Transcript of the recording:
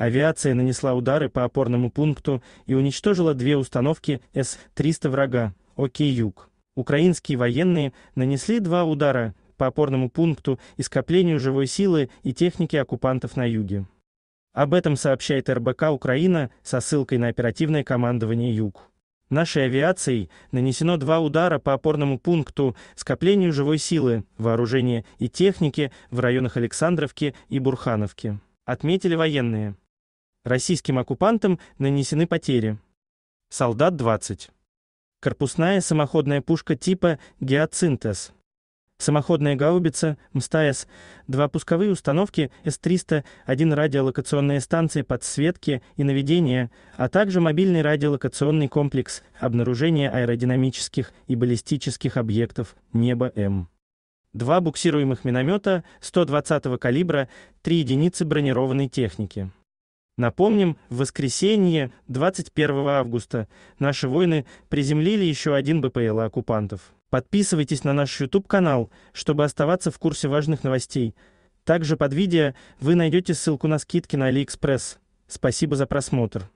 Авиация нанесла удары по опорному пункту и уничтожила две установки С-300 врага, ОК «Юг». Украинские военные нанесли два удара по опорному пункту и скоплению живой силы и техники оккупантов на юге. Об этом сообщает РБК «Украина» со ссылкой на оперативное командование «Юг». Нашей авиацией нанесено два удара по опорному пункту, скоплению живой силы, вооружения и техники в районах Александровки и Бурхановки, отметили военные. Российским оккупантам нанесены потери. Солдат 20. Корпусная самоходная пушка типа «Гиацинтес». Самоходная гаубица «МСТАЭС», два пусковые установки С-300, один радиолокационная станция подсветки и наведения, а также мобильный радиолокационный комплекс обнаружения аэродинамических и баллистических объектов «Небо-М». Два буксируемых миномета 120-го калибра, три единицы бронированной техники. Напомним, в воскресенье 21 августа наши воины приземлили еще один БПЛ оккупантов. Подписывайтесь на наш YouTube-канал, чтобы оставаться в курсе важных новостей. Также под видео вы найдете ссылку на скидки на AliExpress. Спасибо за просмотр.